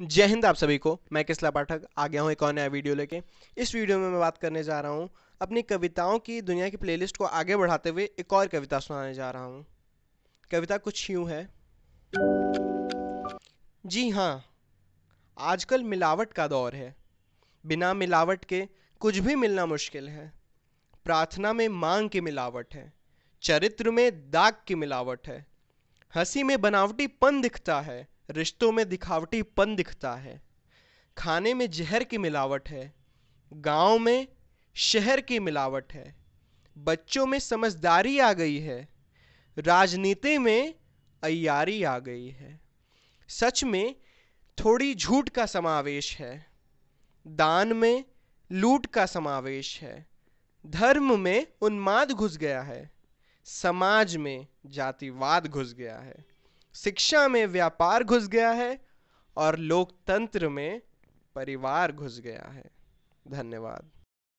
जय हिंद आप सभी को मैं किसला पाठक आ गया हूँ एक और नया वीडियो लेके इस वीडियो में मैं बात करने जा रहा हूँ अपनी कविताओं की दुनिया की प्लेलिस्ट को आगे बढ़ाते हुए एक और कविता सुनाने जा रहा हूँ कविता कुछ यूँ है जी हाँ आजकल मिलावट का दौर है बिना मिलावट के कुछ भी मिलना मुश्किल है प्रार्थना में मांग की मिलावट है चरित्र में दाग की मिलावट है हंसी में बनावटी पन दिखता है रिश्तों में दिखावटीपन दिखता है खाने में जहर की मिलावट है गांव में शहर की मिलावट है बच्चों में समझदारी आ गई है राजनीति में अयारी आ गई है सच में थोड़ी झूठ का समावेश है दान में लूट का समावेश है धर्म में उन्माद घुस गया है समाज में जातिवाद घुस गया है शिक्षा में व्यापार घुस गया है और लोकतंत्र में परिवार घुस गया है धन्यवाद